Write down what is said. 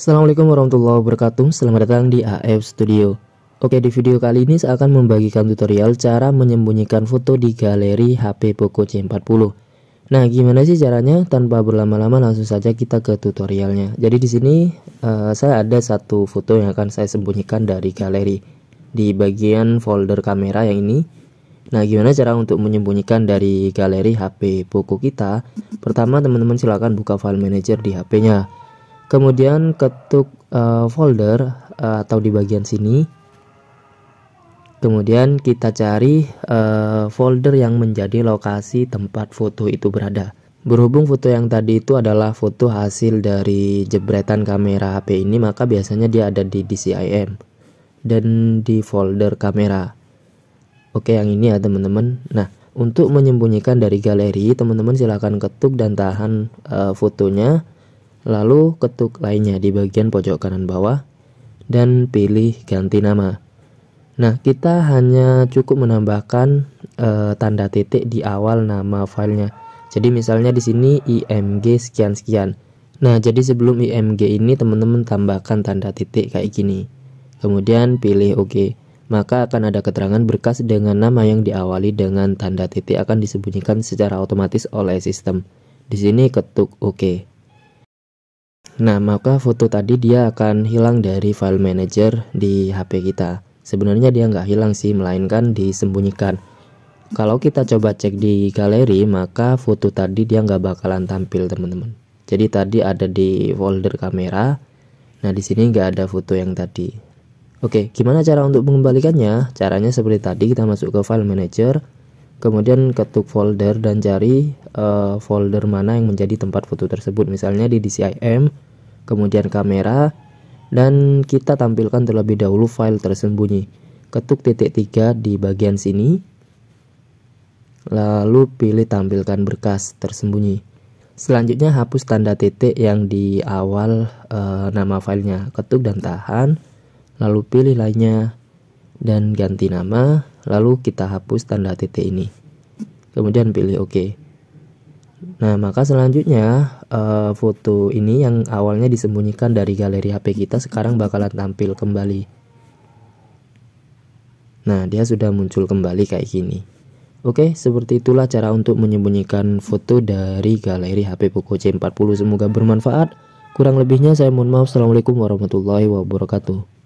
Assalamualaikum warahmatullahi wabarakatuh Selamat datang di AF Studio Oke di video kali ini saya akan membagikan tutorial cara menyembunyikan foto di galeri HP Poco C40 Nah gimana sih caranya tanpa berlama-lama langsung saja kita ke tutorialnya Jadi di sini uh, saya ada satu foto yang akan saya sembunyikan dari galeri Di bagian folder kamera yang ini Nah gimana cara untuk menyembunyikan dari galeri HP Poco kita Pertama teman-teman silahkan buka file manager di HP-nya Kemudian ketuk uh, folder uh, atau di bagian sini. Kemudian kita cari uh, folder yang menjadi lokasi tempat foto itu berada. Berhubung foto yang tadi itu adalah foto hasil dari jebretan kamera HP ini, maka biasanya dia ada di DCIM dan di folder kamera. Oke, yang ini ya teman-teman. Nah, untuk menyembunyikan dari galeri, teman-teman silahkan ketuk dan tahan uh, fotonya Lalu ketuk lainnya di bagian pojok kanan bawah dan pilih ganti nama. Nah, kita hanya cukup menambahkan e, tanda titik di awal nama filenya. Jadi misalnya di sini img sekian sekian. Nah, jadi sebelum img ini teman-teman tambahkan tanda titik kayak gini. Kemudian pilih OK. Maka akan ada keterangan berkas dengan nama yang diawali dengan tanda titik akan disembunyikan secara otomatis oleh sistem. Di sini ketuk OK. Nah, maka foto tadi dia akan hilang dari file manager di HP kita. Sebenarnya dia nggak hilang sih, melainkan disembunyikan. Kalau kita coba cek di galeri, maka foto tadi dia nggak bakalan tampil, teman-teman. Jadi tadi ada di folder kamera. Nah, di sini nggak ada foto yang tadi. Oke, gimana cara untuk mengembalikannya? Caranya seperti tadi, kita masuk ke file manager, kemudian ketuk folder dan cari uh, folder mana yang menjadi tempat foto tersebut. Misalnya di DCIM, kemudian kamera, dan kita tampilkan terlebih dahulu file tersembunyi. Ketuk titik tiga di bagian sini, lalu pilih tampilkan berkas tersembunyi. Selanjutnya hapus tanda titik yang di awal e, nama filenya. Ketuk dan tahan, lalu pilih lainnya dan ganti nama, lalu kita hapus tanda titik ini. Kemudian pilih OK. Nah, maka selanjutnya uh, foto ini yang awalnya disembunyikan dari galeri HP kita sekarang bakalan tampil kembali. Nah, dia sudah muncul kembali kayak gini. Oke, seperti itulah cara untuk menyembunyikan foto dari galeri HP Poco C40. Semoga bermanfaat. Kurang lebihnya saya mohon maaf. Assalamualaikum warahmatullahi wabarakatuh.